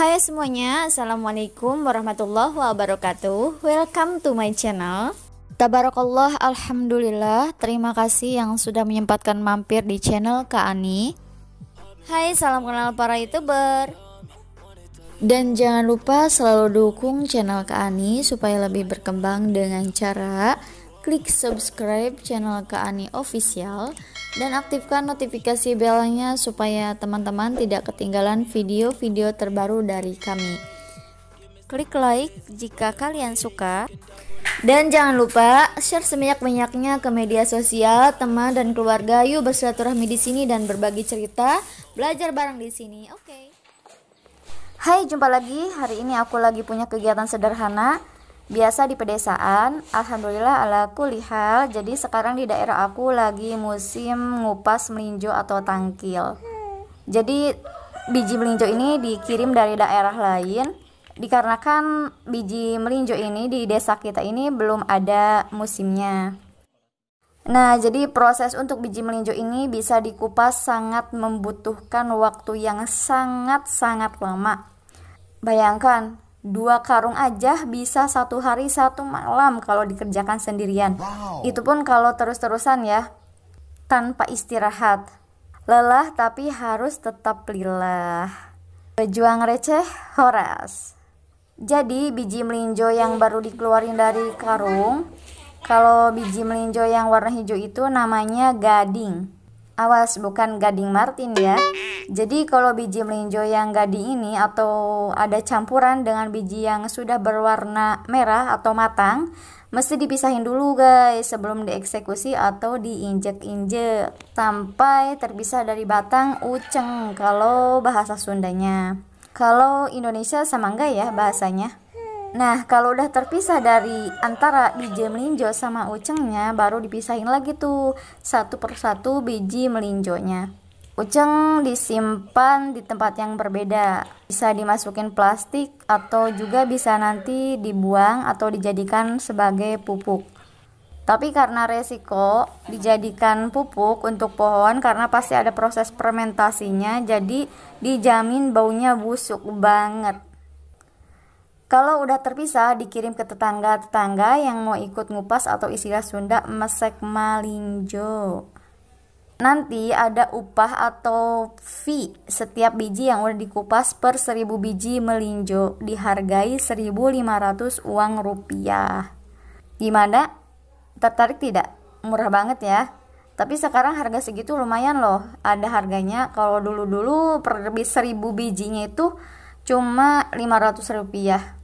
Hai semuanya, Assalamualaikum warahmatullahi wabarakatuh Welcome to my channel Tabarakallah, Alhamdulillah Terima kasih yang sudah menyempatkan mampir di channel Kak Ani Hai, salam kenal para youtuber Dan jangan lupa selalu dukung channel Kak Ani Supaya lebih berkembang dengan cara klik subscribe channel Kaani Official dan aktifkan notifikasi belnya supaya teman-teman tidak ketinggalan video-video terbaru dari kami. Klik like jika kalian suka. Dan jangan lupa share sebanyak-banyaknya ke media sosial, teman dan keluarga. Yuk bersilaturahmi di sini dan berbagi cerita, belajar bareng di sini. Oke. Okay. Hai, jumpa lagi. Hari ini aku lagi punya kegiatan sederhana biasa di pedesaan alhamdulillah ala kulihal jadi sekarang di daerah aku lagi musim ngupas melinjo atau tangkil jadi biji melinjo ini dikirim dari daerah lain dikarenakan biji melinjo ini di desa kita ini belum ada musimnya Nah, jadi proses untuk biji melinjo ini bisa dikupas sangat membutuhkan waktu yang sangat-sangat lama. Bayangkan, dua karung aja bisa satu hari satu malam kalau dikerjakan sendirian. Wow. Itu pun kalau terus-terusan ya, tanpa istirahat. Lelah tapi harus tetap lelah. Berjuang receh Horas. Jadi biji melinjo yang baru dikeluarin dari karung, kalau biji melinjo yang warna hijau itu namanya gading. Awas bukan gading martin ya. Jadi kalau biji melinjo yang gading ini atau ada campuran dengan biji yang sudah berwarna merah atau matang, mesti dipisahin dulu guys sebelum dieksekusi atau diinjek-injek sampai terpisah dari batang uceng kalau bahasa Sundanya. Kalau Indonesia sama enggak ya bahasanya? Nah, kalau udah terpisah dari antara biji melinjo sama ucengnya, baru dipisahin lagi tuh satu persatu biji melinjonya. Uceng disimpan di tempat yang berbeda. Bisa dimasukin plastik atau juga bisa nanti dibuang atau dijadikan sebagai pupuk. Tapi karena resiko dijadikan pupuk untuk pohon karena pasti ada proses fermentasinya, jadi dijamin baunya busuk banget. Kalau udah terpisah, dikirim ke tetangga-tetangga yang mau ikut ngupas atau istilah Sunda mesek malinjo. Nanti ada upah atau fee setiap biji yang udah dikupas per 1000 biji melinjo dihargai 1500 uang rupiah. Gimana? Tertarik tidak? Murah banget ya. Tapi sekarang harga segitu lumayan loh. Ada harganya kalau dulu-dulu per 1000 bijinya itu cuma 500 rupiah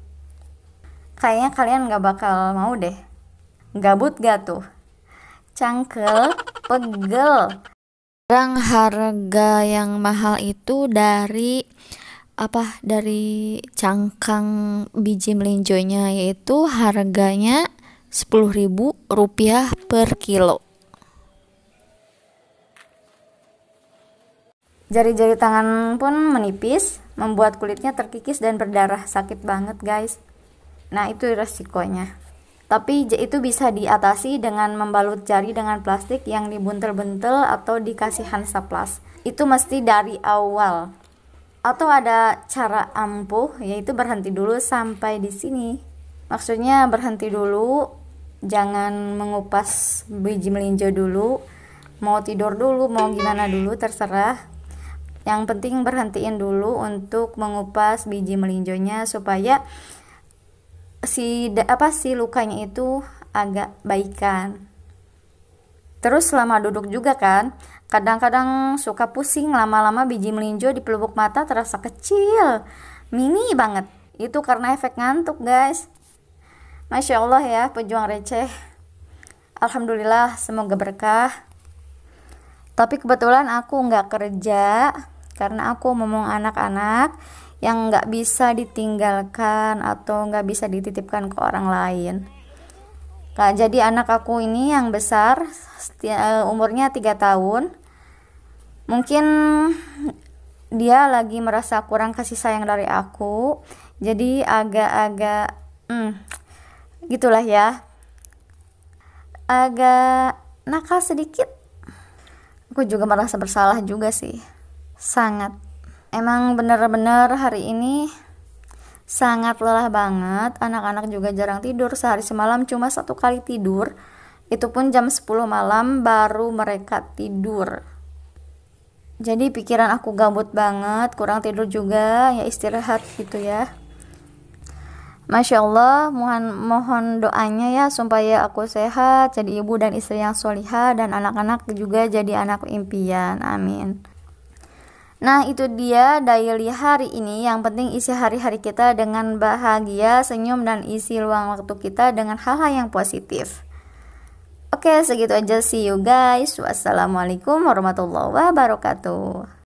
kayaknya kalian nggak bakal mau deh. Gabut gak tuh? Cangkel, pegel. Barang harga yang mahal itu dari apa dari cangkang biji melinjonya yaitu harganya sepuluh ribu rupiah per kilo. Jari-jari tangan pun menipis, membuat kulitnya terkikis dan berdarah. Sakit banget, guys. Nah, itu resikonya. Tapi itu bisa diatasi dengan membalut jari dengan plastik yang dibuntel-buntel atau dikasih Hansa Itu mesti dari awal. Atau ada cara ampuh yaitu berhenti dulu sampai di sini. Maksudnya berhenti dulu, jangan mengupas biji melinjo dulu, mau tidur dulu, mau gimana dulu terserah. Yang penting berhentiin dulu untuk mengupas biji melinjonya supaya si apa sih lukanya itu agak baikan terus selama duduk juga kan kadang-kadang suka pusing lama-lama biji melinjo di pelupuk mata terasa kecil mini banget itu karena efek ngantuk guys Masya Allah ya pejuang receh Alhamdulillah semoga berkah tapi kebetulan aku nggak kerja karena aku ngomong anak-anak yang nggak bisa ditinggalkan atau nggak bisa dititipkan ke orang lain nah, jadi anak aku ini yang besar eh, umurnya 3 tahun mungkin dia lagi merasa kurang kasih sayang dari aku jadi agak-agak hmm, gitulah ya agak nakal sedikit aku juga merasa bersalah juga sih sangat emang bener-bener hari ini sangat lelah banget anak-anak juga jarang tidur sehari semalam cuma satu kali tidur itu pun jam 10 malam baru mereka tidur jadi pikiran aku gabut banget kurang tidur juga ya istirahat gitu ya Masya Allah, mohon, mohon doanya ya supaya aku sehat, jadi ibu dan istri yang solihah, dan anak-anak juga jadi anak impian. Amin. Nah, itu dia daily hari ini. Yang penting isi hari-hari kita dengan bahagia, senyum, dan isi luang waktu kita dengan hal-hal yang positif. Oke, segitu aja. See you guys. Wassalamualaikum warahmatullahi wabarakatuh.